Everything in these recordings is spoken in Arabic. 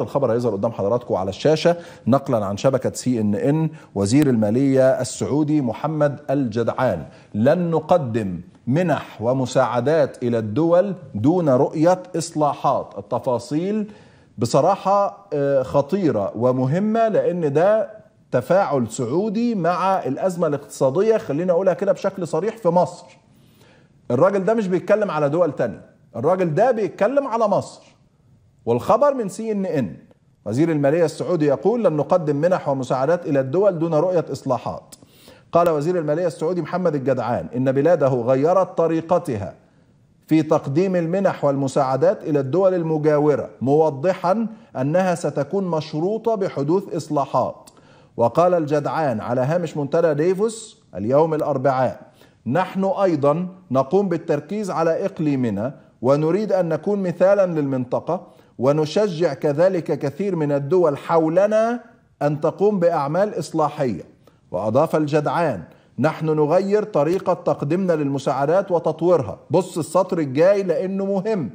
الخبر هيظهر قدام حضراتكم على الشاشه نقلا عن شبكه سي ان ان وزير الماليه السعودي محمد الجدعان لن نقدم منح ومساعدات الى الدول دون رؤيه اصلاحات التفاصيل بصراحه آه، خطيره ومهمه لان ده تفاعل سعودي مع الازمه الاقتصاديه خلينا اقولها كده بشكل صريح في مصر الراجل ده مش بيتكلم على دول تانية الراجل ده بيتكلم على مصر والخبر من سي ان ان وزير المالية السعودي يقول لن نقدم منح ومساعدات إلى الدول دون رؤية إصلاحات قال وزير المالية السعودي محمد الجدعان إن بلاده غيرت طريقتها في تقديم المنح والمساعدات إلى الدول المجاورة موضحا أنها ستكون مشروطة بحدوث إصلاحات وقال الجدعان على هامش منتدى ديفوس اليوم الأربعاء نحن أيضا نقوم بالتركيز على إقليمنا ونريد أن نكون مثالا للمنطقة ونشجع كذلك كثير من الدول حولنا أن تقوم بأعمال إصلاحية وأضاف الجدعان نحن نغير طريقة تقديمنا للمساعدات وتطويرها بص السطر الجاي لأنه مهم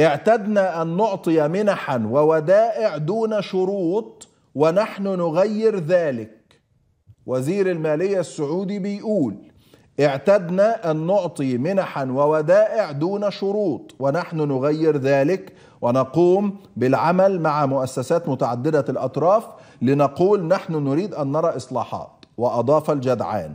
اعتدنا أن نعطي منحا وودائع دون شروط ونحن نغير ذلك وزير المالية السعودي بيقول اعتدنا أن نعطي منحا وودائع دون شروط ونحن نغير ذلك ونقوم بالعمل مع مؤسسات متعددة الأطراف لنقول نحن نريد أن نرى إصلاحات وأضاف الجدعان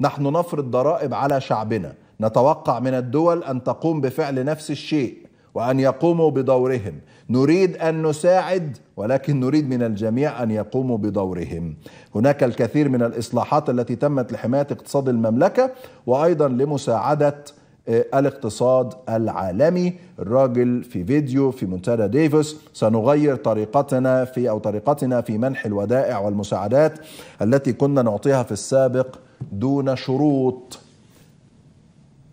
نحن نفرض ضرائب على شعبنا نتوقع من الدول أن تقوم بفعل نفس الشيء وأن يقوموا بدورهم نريد ان نساعد ولكن نريد من الجميع ان يقوموا بدورهم. هناك الكثير من الاصلاحات التي تمت لحمايه اقتصاد المملكه وايضا لمساعده آه، الاقتصاد العالمي الراجل في فيديو في منتدى ديفيس سنغير طريقتنا في أو طريقتنا في منح الودائع والمساعدات التي كنا نعطيها في السابق دون شروط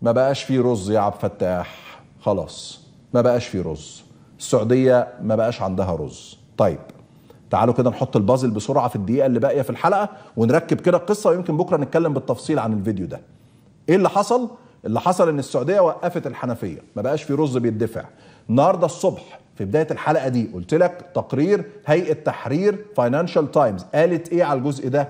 ما بقاش في رز يا عبد الفتاح خلاص ما بقاش في رز السعوديه ما بقاش عندها رز طيب تعالوا كده نحط البازل بسرعه في الدقيقه اللي باقيه في الحلقه ونركب كده القصه ويمكن بكره نتكلم بالتفصيل عن الفيديو ده ايه اللي حصل اللي حصل ان السعوديه وقفت الحنفيه ما بقاش في رز بيدفع النهارده الصبح في بدايه الحلقه دي قلت لك تقرير هيئه تحرير فاينانشال تايمز قالت ايه على الجزء ده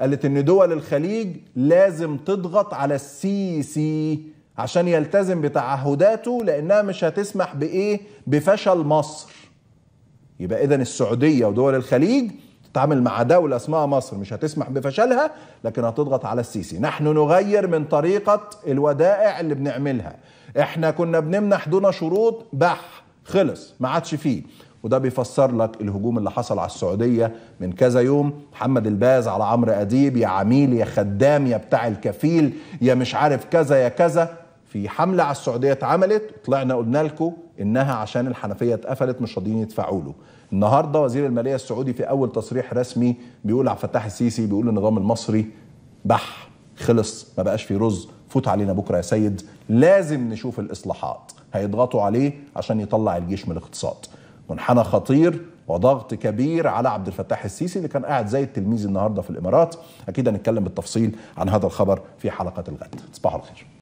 قالت ان دول الخليج لازم تضغط على السي سي عشان يلتزم بتعهداته لانها مش هتسمح بايه بفشل مصر يبقى اذا السعوديه ودول الخليج تتعامل مع دولة اسمها مصر مش هتسمح بفشلها لكن هتضغط على السيسي نحن نغير من طريقة الودائع اللي بنعملها احنا كنا بنمنح دون شروط بح خلص ما عادش فيه وده بيفسر لك الهجوم اللي حصل على السعودية من كذا يوم محمد الباز على عمرو أديب يا عميل يا خدام يا بتاع الكفيل يا مش عارف كذا يا كذا في حمله على السعوديه اتعملت طلعنا قلنا لكم انها عشان الحنفيه اتقفلت مش راضيين يدفعوا له النهارده وزير الماليه السعودي في اول تصريح رسمي بيقول عبد الفتاح السيسي بيقول النظام المصري بح خلص ما بقاش فيه رز فوت علينا بكره يا سيد لازم نشوف الاصلاحات هيضغطوا عليه عشان يطلع الجيش من الاقتصاد منحنى خطير وضغط كبير على عبد الفتاح السيسي اللي كان قاعد زي التلميذ النهارده في الامارات اكيد هنتكلم بالتفصيل عن هذا الخبر في حلقه الغد تصبحوا على خير